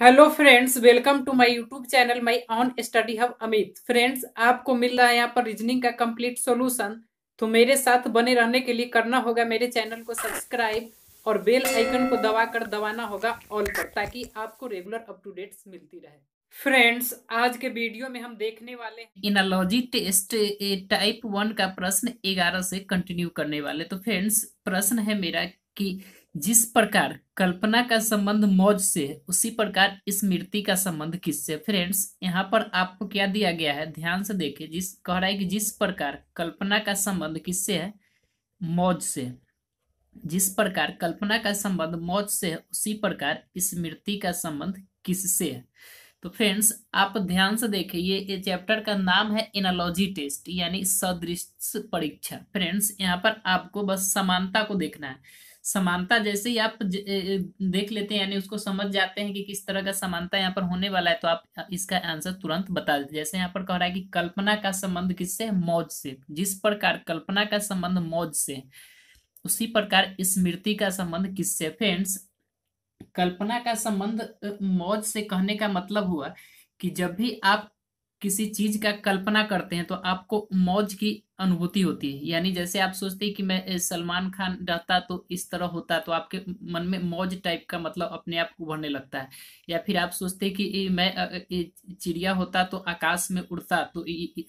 hello friends welcome to my YouTube channel my on study hub Amit friends आपको मिल रहा है यहाँ पर रीजनिंग का कंप्लीट सॉल्यूशन तो मेरे साथ बने रहने के लिए करना होगा मेरे चैनल को सब्सक्राइब और बेल आइकन को दबाकर दबाना होगा ऑल पर ताकि आपको रेगुलर अप टू डेट्स मिलती रहे फ्रेंड्स आज के वीडियो में हम देखने वाले इनोलॉजी टेस्ट टाइप वन का प्रश्न ग्यारह से कंटिन्यू करने वाले तो फ्रेंड्स प्रश्न है मेरा कि जिस प्रकार कल्पना का संबंध मौज से उसी प्रकार स्मृति का संबंध किससे फ्रेंड्स यहाँ पर आपको क्या दिया गया है ध्यान से देखिए जिस कह रहा है कि जिस प्रकार कल्पना का संबंध किससे है मौज से जिस प्रकार कल्पना का संबंध मौज से है उसी प्रकार स्मृति का संबंध किससे है तो फ्रेंड्स आप ध्यान से देखें ये, ये चैप्टर का नाम है एनालॉजी टेस्ट यानी सदृश परीक्षा फ्रेंड्स यहाँ पर आपको बस समानता को देखना है समानता जैसे ही आप देख लेते हैं यानी उसको समझ जाते हैं कि किस तरह का समानता यहाँ पर होने वाला है तो आप इसका आंसर तुरंत बता दें जैसे यहाँ पर कह रहा है कि कल्पना का संबंध किससे मौज से जिस प्रकार कल्पना का संबंध मौज से उसी प्रकार स्मृति का संबंध किससे फ्रेंड्स कल्पना का संबंध मौज से कहने का मतलब हुआ कि जब भी आप किसी चीज का कल्पना करते हैं तो आपको मौज की अनुभूति होती है यानी जैसे आप सोचते हैं कि मैं सलमान खान रहता तो इस तरह होता तो आपके मन में मौज टाइप का मतलब अपने आप उभरने लगता है या फिर आप सोचते हैं कि मैं चिड़िया होता तो आकाश में उड़ता तो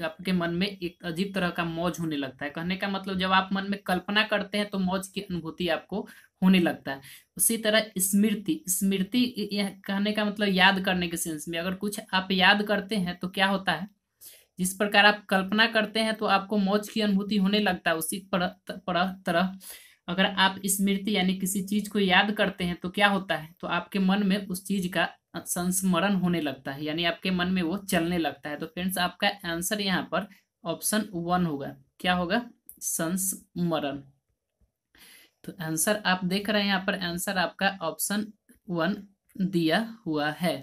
आपके मन में एक अजीब तरह का मौज होने लगता है कहने का मतलब जब आप मन में कल्पना करते हैं तो मौज की अनुभूति आपको होने लगता है उसी तरह स्मृति स्मृति कहने का मतलब याद करने के सेंस में अगर कुछ आप याद करते हैं तो क्या होता है जिस प्रकार आप कल्पना करते हैं तो आपको मौज की अनुभूति होने लगता है उसी पर, तरह अगर आप स्मृति यानी किसी चीज को याद करते हैं तो क्या होता है तो आपके मन में उस चीज का संस्मरण होने लगता है यानी आपके मन में वो चलने लगता है तो फ्रेंड्स आपका आंसर यहाँ पर ऑप्शन वन होगा क्या होगा संस्मरण तो आंसर आप देख रहे हैं यहाँ पर आंसर आपका ऑप्शन वन दिया हुआ है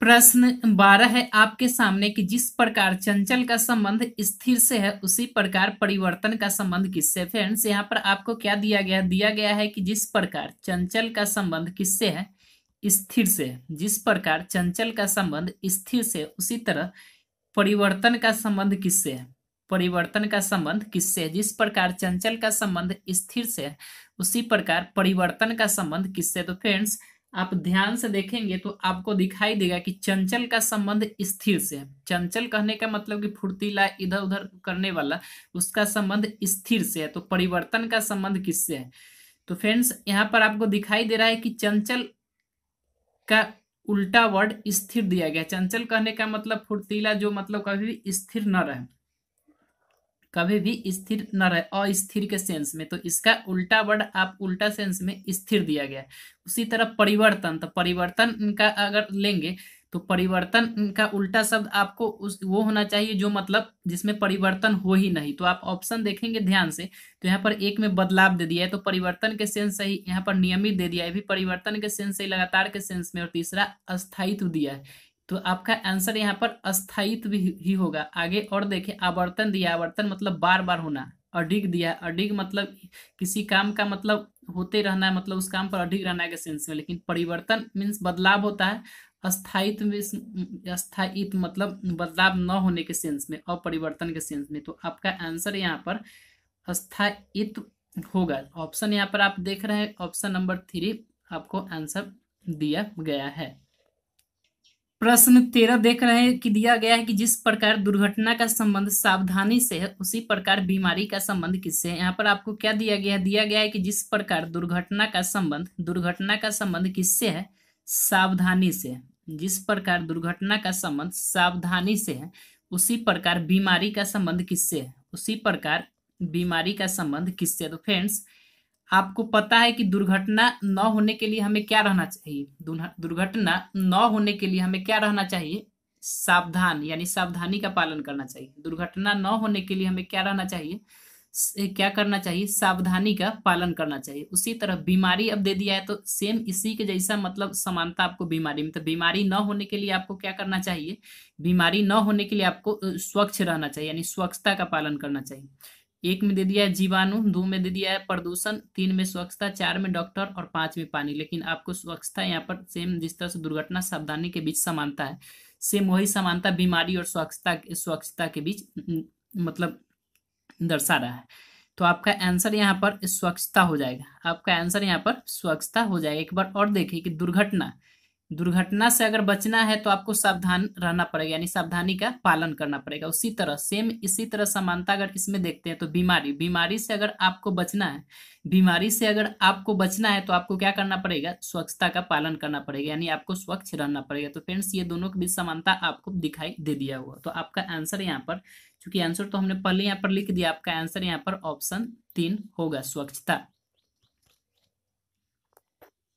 प्रश्न बारह है आपके सामने कि जिस प्रकार चंचल का संबंध स्थिर से है उसी प्रकार परिवर्तन का संबंध किससे फ्रेंड्स यहाँ पर आपको क्या दिया गया दिया गया है कि जिस प्रकार चंचल का संबंध किससे है स्थिर से जिस प्रकार चंचल का संबंध स्थिर से उसी तरह परिवर्तन का संबंध किससे है परिवर्तन का संबंध किससे है जिस प्रकार चंचल का संबंध स्थिर से उसी प्रकार परिवर्तन का संबंध किससे तो फ्रेंड्स आप ध्यान से देखेंगे तो आपको दिखाई देगा कि चंचल का संबंध स्थिर से है चंचल कहने का मतलब कि फुर्तीला इधर उधर करने वाला उसका संबंध स्थिर से है तो परिवर्तन का संबंध किससे है तो फ्रेंड्स यहाँ पर आपको दिखाई दे रहा है कि चंचल का उल्टा वर्ड स्थिर दिया गया चंचल कहने का मतलब फुर्तीला जो मतलब कभी भी स्थिर न रहे कभी भी स्थिर न रहे अस्थिर के सेंस में तो इसका उल्टा वर्ड आप उल्टा सेंस में स्थिर दिया गया उसी तरह परिवर्तन तो परिवर्तन का अगर लेंगे तो परिवर्तन का उल्टा शब्द आपको उस वो होना चाहिए जो मतलब जिसमें परिवर्तन हो ही नहीं तो आप ऑप्शन देखेंगे ध्यान से तो यहाँ पर एक में बदलाव दे दिया है तो परिवर्तन के सेंस सही यहाँ पर नियमित दे दिया है भी परिवर्तन के सेंस सही लगातार के सेंस में और तीसरा अस्थायित्व दिया है तो आपका आंसर यहाँ पर अस्थायित्व ही होगा आगे और देखे आवर्तन दिया आवर्तन मतलब बार बार होना अडिग दिया अडिग मतलब किसी काम का मतलब होते रहना है मतलब उस काम पर अडिग रहना के सेंस में लेकिन परिवर्तन मीन्स बदलाव होता है अस्थायित्व अस्थायित्व मतलब बदलाव न होने के सेंस में और परिवर्तन के सेंस में तो आपका आंसर यहाँ पर अस्थायित्व होगा ऑप्शन यहाँ पर आप देख रहे हैं ऑप्शन नंबर थ्री आपको आंसर दिया गया है प्रश्न तेरह देख रहे हैं कि दिया गया है कि जिस प्रकार दुर्घटना का संबंध सावधानी से है उसी प्रकार बीमारी का संबंध किससे है यहाँ पर आपको क्या दिया गया है दिया गया है कि जिस प्रकार दुर्घटना का संबंध दुर्घटना का संबंध किससे है सावधानी से जिस प्रकार दुर्घटना का संबंध सावधानी से है उसी प्रकार बीमारी का संबंध किससे है उसी प्रकार बीमारी का संबंध किससे तो फ्रेंड्स आपको पता है कि दुर्घटना न होने के लिए हमें क्या रहना चाहिए दुर्घटना न होने के लिए हमें क्या रहना चाहिए सावधान यानी सावधानी का पालन करना चाहिए दुर्घटना न होने के लिए हमें क्या रहना चाहिए क्या करना चाहिए सावधानी का पालन करना चाहिए उसी तरह बीमारी अब दे दिया है तो सेम इसी के जैसा मतलब समानता आपको बीमारी में तो बीमारी न होने के लिए आपको क्या करना चाहिए बीमारी न होने के लिए आपको स्वच्छ रहना चाहिए यानी स्वच्छता का पालन करना चाहिए एक में दे दिया है जीवाणु दो में दे दिया है प्रदूषण तीन में स्वच्छता चार में डॉक्टर और पांच में पानी लेकिन आपको स्वच्छता यहाँ पर सेम जिस तरह से दुर्घटना सावधानी के बीच समानता है सेम वही समानता बीमारी और स्वच्छता स्वच्छता के बीच मतलब दर्शा रहा है तो आपका आंसर यहाँ पर स्वच्छता हो जाएगा आपका आंसर यहाँ पर स्वच्छता हो जाएगा एक बार और देखिए कि दुर्घटना दुर्घटना से अगर बचना है तो आपको सावधान रहना पड़ेगा यानी सावधानी का पालन करना पड़ेगा उसी तरह सेम इसी तरह समानता अगर इसमें देखते हैं तो बीमारी बीमारी से अगर आपको बचना है बीमारी से अगर आपको बचना है तो आपको क्या करना पड़ेगा स्वच्छता का पालन करना पड़ेगा यानी आपको स्वच्छ रहना पड़ेगा तो फ्रेंड्स ये दोनों के बीच समानता आपको दिखाई दे दिया हुआ तो आपका आंसर यहाँ पर चूंकि आंसर तो हमने पहले यहाँ पर लिख दिया आपका आंसर यहाँ पर ऑप्शन तीन होगा स्वच्छता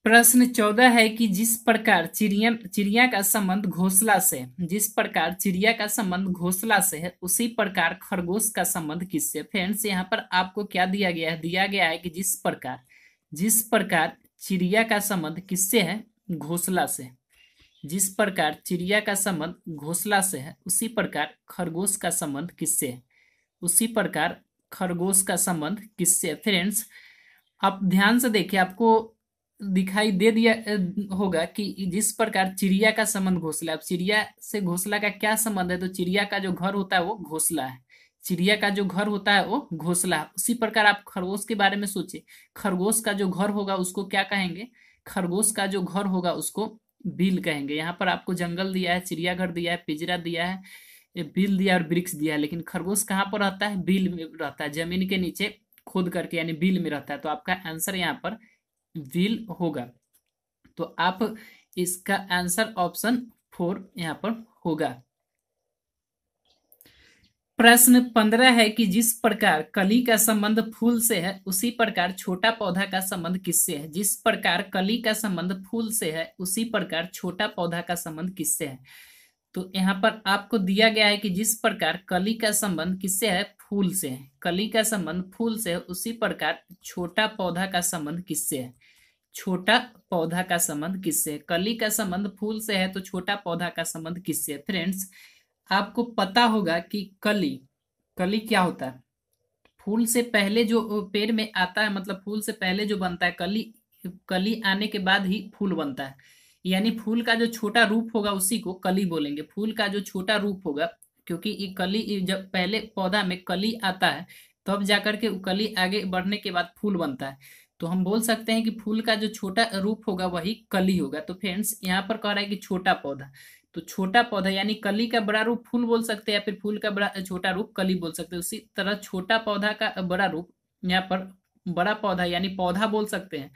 प्रश्न चौदह है कि जिस प्रकार चिड़िया चिड़िया का संबंध घोसला से जिस प्रकार चिड़िया का संबंध घोसला से है उसी प्रकार खरगोश का संबंध किससे फ्रेंड्स यहाँ पर आपको क्या दिया गया है दिया गया है कि जिस प्रकार जिस प्रकार चिड़िया का संबंध किससे है घोसला से जिस प्रकार चिड़िया का संबंध घोसला से है उसी प्रकार खरगोश का संबंध किससे है उसी प्रकार खरगोश का संबंध किससे फ्रेंड्स आप ध्यान से देखिए आपको दिखाई दे दिया होगा कि जिस प्रकार चिड़िया का संबंध घोसला अब चिड़िया से घोसला का क्या संबंध है तो चिड़िया का जो घर होता है वो घोसला है चिड़िया का जो घर होता है वो घोसला उसी प्रकार आप खरगोश के बारे में सोचे खरगोश का जो घर होगा उसको क्या कहेंगे खरगोश का जो घर होगा उसको बिल कहेंगे यहाँ पर आपको जंगल दिया है चिड़ियाघर दिया है पिजरा दिया है बिल दिया और वृक्ष दिया है लेकिन खरगोश कहाँ पर रहता है बिल में रहता है जमीन के नीचे खोद करके यानी बिल में रहता है तो आपका आंसर यहाँ पर विल होगा तो आप इसका आंसर ऑप्शन फोर यहां पर होगा प्रश्न पंद्रह है कि जिस प्रकार कली का संबंध फूल से है उसी प्रकार छोटा पौधा का संबंध किससे है जिस प्रकार कली का संबंध फूल से है उसी प्रकार छोटा पौधा का संबंध किससे है तो यहाँ पर आपको दिया गया है कि जिस प्रकार कली का संबंध किससे है फूल से है कली का संबंध फूल से है उसी प्रकार छोटा पौधा का संबंध किससे है छोटा पौधा का संबंध किससे है कली का संबंध फूल से है तो छोटा पौधा का संबंध किससे है फ्रेंड्स आपको पता होगा कि कली कली क्या होता है फूल से पहले जो पेड़ में आता है मतलब फूल से पहले जो बनता है कली कली आने के बाद ही फूल बनता है यानी फूल का जो छोटा रूप होगा उसी को कली बोलेंगे फूल का जो छोटा रूप होगा क्योंकि ये कली जब पहले पौधा में कली आता है तब तो जाकर के कली आगे बढ़ने के बाद फूल बनता है तो हम बोल सकते हैं कि फूल का जो छोटा रूप होगा वही कली होगा तो फ्रेंड्स यहाँ पर कह रहा है कि छोटा पौधा तो छोटा पौधा यानी कली का बड़ा रूप फूल बोल सकते हैं या फिर फूल का बड़ा छोटा रूप कली बोल सकते हैं उसी तरह छोटा पौधा का बड़ा रूप यहाँ पर बड़ा पौधा यानी पौधा बोल सकते हैं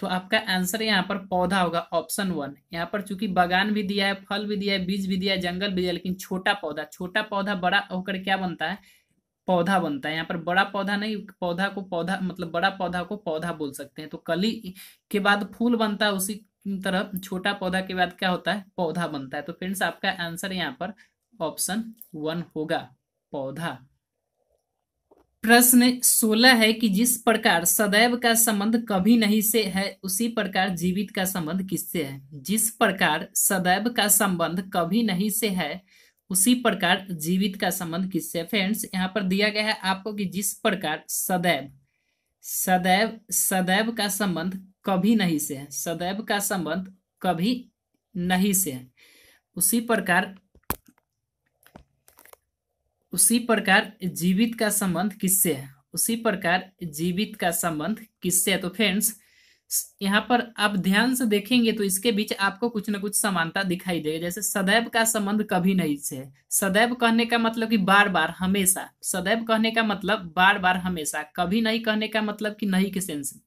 तो आपका आंसर यहाँ पर पौधा होगा ऑप्शन वन यहाँ पर चूंकि बगान भी दिया है फल भी दिया है बीज भी दिया है जंगल भी दिया लेकिन छोटा पौधा छोटा पौधा बड़ा होकर क्या बनता है पौधा बनता है यहाँ पर बड़ा पौधा नहीं पौधा को पौधा मतलब बड़ा पौधा को पौधा बोल सकते हैं तो कली के बाद फूल बनता है उसी तरह छोटा पौधा के बाद क्या होता है पौधा बनता है तो फ्रेंड्स आपका आंसर यहाँ पर ऑप्शन वन होगा पौधा प्रश्न सोलह है कि जिस प्रकार सदैव का संबंध कभी नहीं से है उसी प्रकार जीवित का संबंध किससे है जिस प्रकार सदैव का संबंध कभी नहीं से है उसी प्रकार जीवित का संबंध किससे फ्रेंड्स यहाँ पर दिया गया है आपको कि जिस प्रकार सदैव सदैव सदैव का संबंध कभी नहीं से है सदैव का संबंध कभी नहीं से है उसी प्रकार उसी प्रकार जीवित का संबंध किससे है उसी प्रकार जीवित का संबंध किससे है तो फ्रेंड्स यहाँ पर आप ध्यान से देखेंगे तो इसके बीच आपको कुछ ना कुछ समानता दिखाई देगा जैसे सदैव का संबंध कभी नहीं से सदैव कहने का मतलब कि बार बार हमेशा सदैव कहने का मतलब बार बार हमेशा कभी नहीं कहने का मतलब कि नहीं के सेंस में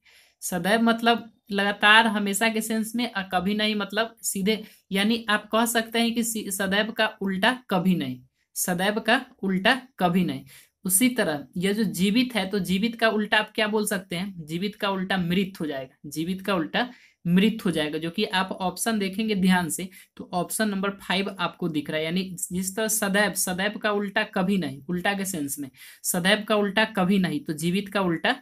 सदैव मतलब लगातार हमेशा के सेंस में और कभी नहीं मतलब सीधे यानी आप कह सकते हैं कि सदैव का उल्टा कभी नहीं सदैव का उल्टा कभी नहीं उसी तरह यह जो जीवित है तो जीवित का उल्टा आप क्या बोल सकते हैं जीवित का उल्टा मृत हो जाएगा जीवित का उल्टा मृत हो जाएगा जो कि आप ऑप्शन देखेंगे ध्यान से तो ऑप्शन नंबर फाइव आपको दिख रहा है यानी जिस तरह सदैव सदैव का उल्टा कभी नहीं उल्टा के सेंस में सदैव का उल्टा कभी नहीं तो जीवित का उल्टा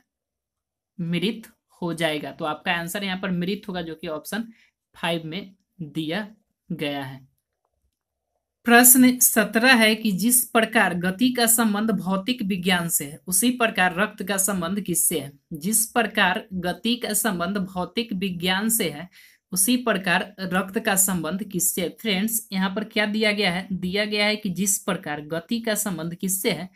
मृत हो जाएगा तो आपका आंसर यहाँ पर मृत होगा जो कि ऑप्शन फाइव में दिया गया है प्रश्न सत्रह है कि जिस प्रकार गति का संबंध भौतिक विज्ञान से है उसी प्रकार रक्त का संबंध किससे है जिस प्रकार गति का संबंध भौतिक विज्ञान से है उसी प्रकार रक्त का संबंध किससे फ्रेंड्स यहाँ पर क्या दिया गया है दिया गया है कि जिस प्रकार गति का संबंध किससे है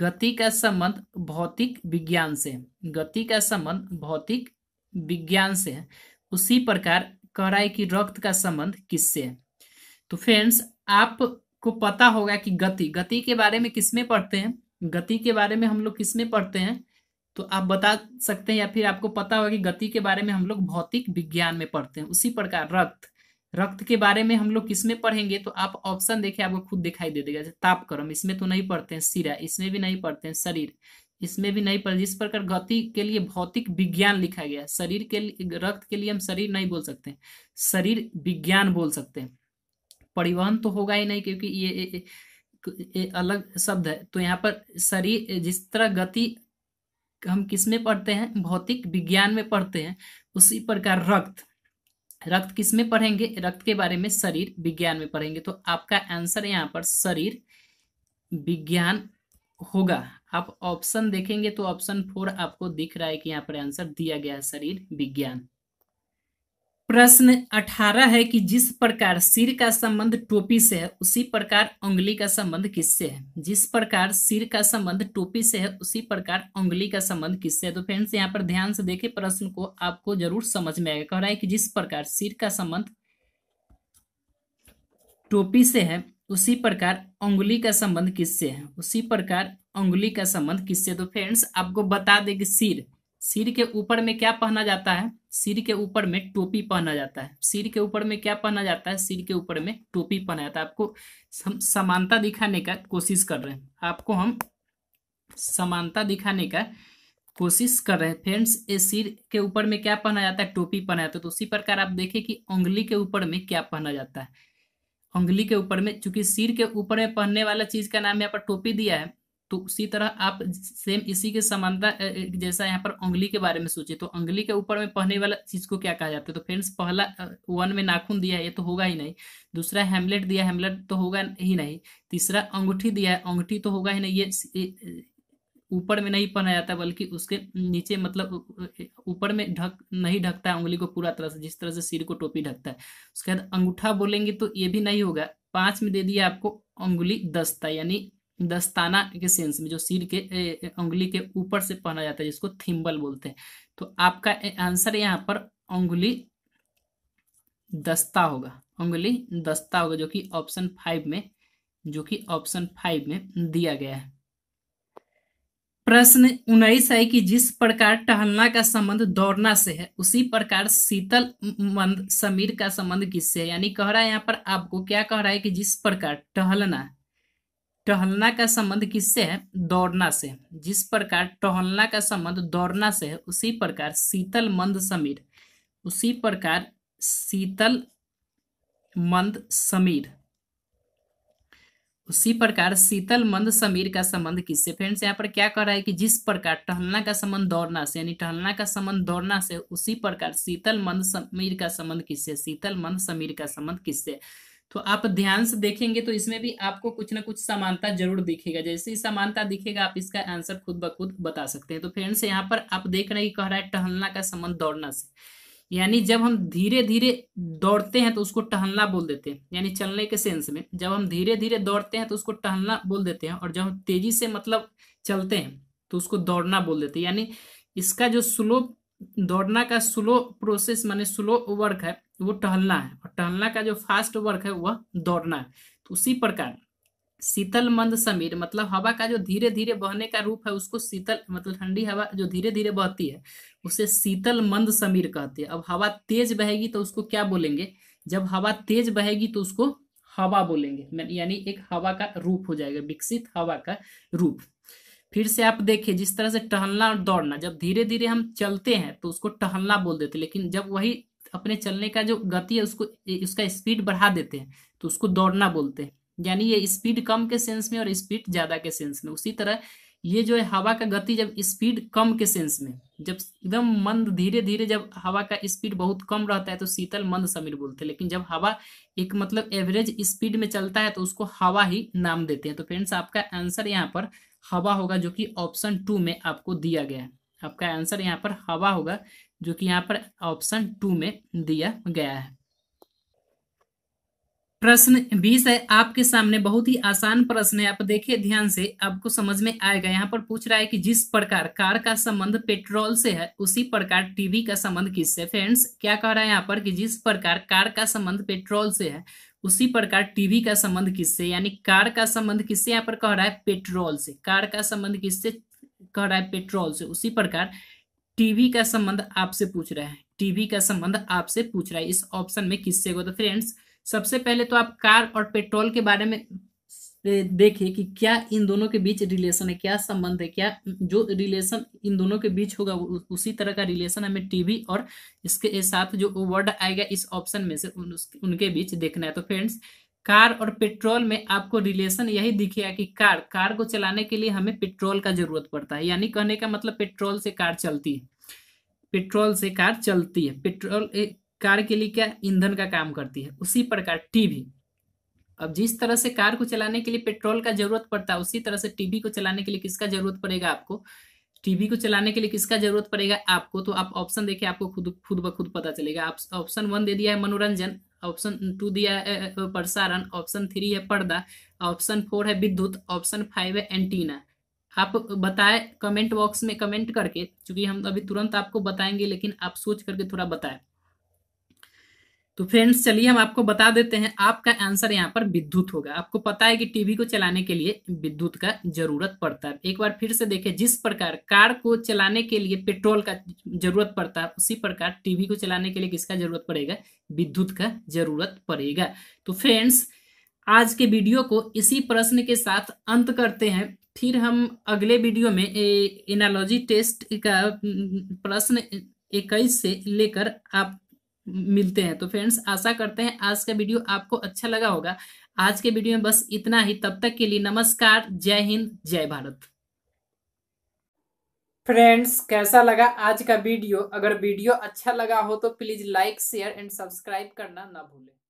गति का संबंध भौतिक विज्ञान से है गति का संबंध भौतिक विज्ञान से है उसी प्रकार कह रहा है कि रक्त का संबंध किससे है तो फ्रेंड्स आपको पता होगा कि गति गति के बारे में किसमें पढ़ते हैं गति के बारे में हम लोग किसमें पढ़ते हैं तो आप बता सकते हैं या फिर आपको पता होगा कि गति के बारे में हम लोग भौतिक विज्ञान में पढ़ते हैं उसी प्रकार रक्त रक्त के बारे में हम लोग किसमें पढ़ेंगे तो आप ऑप्शन देखे आपको खुद दिखाई दे देगा जैसे तापक्रम इसमें तो नहीं पढ़ते हैं सिरा इसमें भी नहीं पढ़ते हैं शरीर इसमें भी नहीं पढ़ जिस प्रकार गति के लिए भौतिक विज्ञान लिखा गया शरीर के लिए रक्त के लिए हम शरीर नहीं बोल सकते शरीर विज्ञान बोल सकते हैं परिवहन तो होगा ही नहीं क्योंकि ये, ये, ये अलग शब्द है तो यहाँ पर शरीर जिस तरह गति हम किस में पढ़ते हैं भौतिक विज्ञान में पढ़ते हैं उसी प्रकार रक्त रक्त किस में पढ़ेंगे रक्त के बारे में शरीर विज्ञान में पढ़ेंगे तो आपका आंसर यहाँ पर शरीर विज्ञान होगा आप ऑप्शन देखेंगे तो ऑप्शन फोर आपको दिख रहा है कि यहाँ पर आंसर दिया गया है शरीर विज्ञान प्रश्न अठारह है कि जिस प्रकार सिर का संबंध टोपी से है उसी प्रकार उंगली का संबंध किससे है जिस प्रकार सिर का संबंध टोपी से है उसी प्रकार उंगली का संबंध किससे है तो फ्रेंड्स यहाँ पर ध्यान से देखें प्रश्न को आपको जरूर समझ में आएगा कह रहा है कि जिस प्रकार सिर का संबंध टोपी से है उसी प्रकार उंगली का संबंध किससे है उसी प्रकार उंगली का संबंध किससे तो फ्रेंड्स आपको बता दे कि सिर सिर के ऊपर में क्या पहना जाता है सिर के ऊपर में टोपी पहना जाता है सिर के ऊपर में क्या पहना जाता है सिर के ऊपर में टोपी पहना जाता है आपको समानता दिखाने का कोशिश कर रहे हैं आपको हम समानता दिखाने का कोशिश कर रहे हैं फ्रेंड्स ये सिर के ऊपर में क्या पहना जाता है टोपी पहना जाता है तो उसी प्रकार आप देखें कि उंगली के ऊपर में क्या पहना जाता है उंगली के ऊपर में चूंकि सिर के ऊपर में पहनने वाला चीज का नाम यहाँ पर टोपी दिया है तो उसी तरह आप सेम इसी के समानता जैसा यहाँ पर उंगली के बारे में सोचे तो उंगली के ऊपर में पहने वाला चीज को क्या कहा जाता है तो फ्रेंड्स पहला वन में नाखून दिया है ये तो होगा ही नहीं दूसरा हेमलेट दिया हेमलेट तो होगा ही नहीं तीसरा अंगूठी दिया है अंगूठी तो होगा ही नहीं ये ऊपर में नहीं पहना जाता बल्कि उसके नीचे मतलब ऊपर में ढक नहीं ढकता है उंगली को पूरा तरह से जिस तरह से सिर को टोपी ढकता है उसके बाद अंगूठा बोलेंगे तो ये भी नहीं होगा पांच में दे दिया आपको उंगुली दस्ता यानी दस्ताना के सेंस में जो सिर के उंगली के ऊपर से पहना जाता है जिसको थिम्बल बोलते हैं तो आपका आंसर यहाँ पर उंगली दस्ता होगा उंगली दस्ता होगा जो कि ऑप्शन फाइव में जो कि ऑप्शन फाइव में दिया गया है प्रश्न उन्नीस है कि जिस प्रकार टहलना का संबंध दौड़ना से है उसी प्रकार शीतल मंद समीर का संबंध किससे है यानी कह रहा है यहाँ पर आपको क्या कह रहा है कि जिस प्रकार टहलना टहलना का संबंध किससे है दौड़ना से जिस प्रकार टहलना का संबंध दौड़ना से है उसी प्रकार शीतल मंद समीर उसी प्रकार शीतल मंद समीर उसी प्रकार शीतल मंद समीर का संबंध किससे फ्रेंड्स यहाँ पर क्या कर रहा है कि जिस प्रकार टहलना का संबंध दौड़ना से यानी टहलना का संबंध दौड़ना से उसी प्रकार शीतल मंद समीर का संबंध किससे शीतल मंद समीर का संबंध किससे तो आप ध्यान से देखेंगे तो इसमें भी आपको कुछ ना कुछ समानता जरूर दिखेगा जैसे ही समानता दिखेगा आप इसका आंसर खुद ब खुद बता सकते हैं तो फ्रेंड्स यहाँ पर आप देख रहे हैं कह रहा है टहलना का संबंध दौड़ना से यानी जब हम धीरे धीरे दौड़ते हैं तो उसको टहलना बोल देते हैं यानी चलने के सेंस में जब हम धीरे धीरे दौड़ते हैं तो उसको टहलना बोल देते हैं और जब हम तेजी से मतलब चलते हैं तो उसको दौड़ना बोल देते हैं यानी इसका जो स्लो दौड़ना का स्लो प्रोसेस माने स्लो वर्क है तो वो टहलना है और टहलना का जो फास्ट वर्क है वह दौड़ना है तो उसी प्रकार शीतल मंद समीर मतलब हवा का जो धीरे धीरे बहने का रूप है उसको शीतल मतलब ठंडी हवा जो धीरे धीरे बहती है उसे शीतल मंद समीर कहते हैं अब हवा तेज बहेगी तो उसको क्या बोलेंगे जब हवा तेज बहेगी तो उसको हवा बोलेंगे यानी एक हवा का रूप हो जाएगा विकसित हवा का रूप फिर से आप देखिए जिस तरह से टहलना और दौड़ना जब धीरे धीरे हम चलते हैं तो उसको टहलना बोल देते लेकिन जब वही अपने चलने का जो गति है उसको उसका स्पीड बढ़ा देते हैं तो उसको दौड़ना बोलते हैं यानी ये स्पीड कम के सेंस में और स्पीड ज्यादा के सेंस में उसी तरह ये जो है हवा का गति जब स्पीड कम के सेंस में जब एकदम मंद धीरे धीरे जब हवा का स्पीड बहुत कम रहता है तो शीतल मंद समीर बोलते हैं लेकिन जब हवा एक मतलब एवरेज स्पीड में चलता है तो उसको हवा ही नाम देते हैं तो फ्रेंड्स आपका आंसर यहाँ पर हवा होगा जो कि ऑप्शन टू में आपको दिया गया है आपका आंसर यहाँ पर हवा होगा जो कि यहाँ पर ऑप्शन टू में दिया गया है प्रश्न बीस है आपके सामने बहुत ही आसान प्रश्न है आप देखिए ध्यान से आपको समझ में आएगा यहाँ पर पूछ रहा है कि जिस प्रकार कार का संबंध पेट्रोल से है उसी प्रकार टीवी का संबंध किससे फ्रेंड्स क्या कह रहा है यहाँ पर कि जिस प्रकार कार का संबंध पेट्रोल से है उसी प्रकार टीवी का संबंध किससे यानी कार का संबंध किससे यहाँ पर कह रहा है पेट्रोल से कार का संबंध किससे कह रहा है पेट्रोल से उसी प्रकार टीवी का संबंध आपसे पूछ रहा है टीवी का संबंध आपसे पूछ रहा है इस ऑप्शन में किससे को तो फ्रेंड्स सबसे पहले तो आप कार और पेट्रोल के बारे में देखिए कि क्या इन दोनों के बीच रिलेशन है क्या संबंध है क्या जो रिलेशन इन दोनों के बीच होगा उसी तरह का रिलेशन हमें टीवी और इसके साथ जो वर्ड आएगा इस ऑप्शन में से उन, उनके बीच देखना है तो फ्रेंड्स कार और पेट्रोल में आपको रिलेशन यही दिखेगा कि कार कार को चलाने के लिए हमें पेट्रोल का जरूरत पड़ता है यानी कहने का मतलब पेट्रोल से कार चलती है पेट्रोल से कार चलती है पेट्रोल कार के लिए क्या ईंधन का काम करती है उसी प्रकार टीवी अब जिस तरह से कार को चलाने के लिए पेट्रोल का जरूरत पड़ता है उसी तरह से टीवी को चलाने के लिए किसका जरूरत पड़ेगा आपको टीवी को चलाने के लिए किसका जरूरत पड़ेगा आपको तो आप ऑप्शन देखिए आपको खुद खुद ब खुद पता चलेगा आप ऑप्शन वन दे दिया है मनोरंजन ऑप्शन टू दिया है प्रसारण ऑप्शन थ्री है पर्दा ऑप्शन फोर है विद्युत ऑप्शन फाइव है एंटीना आप बताएं कमेंट बॉक्स में कमेंट करके क्योंकि हम अभी तुरंत आपको बताएंगे लेकिन आप सोच करके थोड़ा बताएं तो फ्रेंड्स चलिए हम आपको बता देते हैं आपका आंसर यहाँ पर विद्युत होगा आपको पता है कि टीवी को चलाने के लिए विद्युत का जरूरत पड़ता है एक बार फिर से देखें जिस प्रकार कार को चलाने के लिए पेट्रोल का जरूरत पड़ता है उसी प्रकार टीवी को चलाने के लिए किसका जरूरत पड़ेगा विद्युत का जरूरत पड़ेगा तो फ्रेंड्स आज के वीडियो को इसी प्रश्न के साथ अंत करते हैं फिर हम अगले वीडियो में एनालॉजी टेस्ट का हम्म, प्रश्न इक्कीस से लेकर आप मिलते हैं तो फ्रेंड्स आशा करते हैं आज का वीडियो आपको अच्छा लगा होगा आज के वीडियो में बस इतना ही तब तक के लिए नमस्कार जय हिंद जय भारत फ्रेंड्स कैसा लगा आज का वीडियो अगर वीडियो अच्छा लगा हो तो please like share and subscribe करना ना भूलें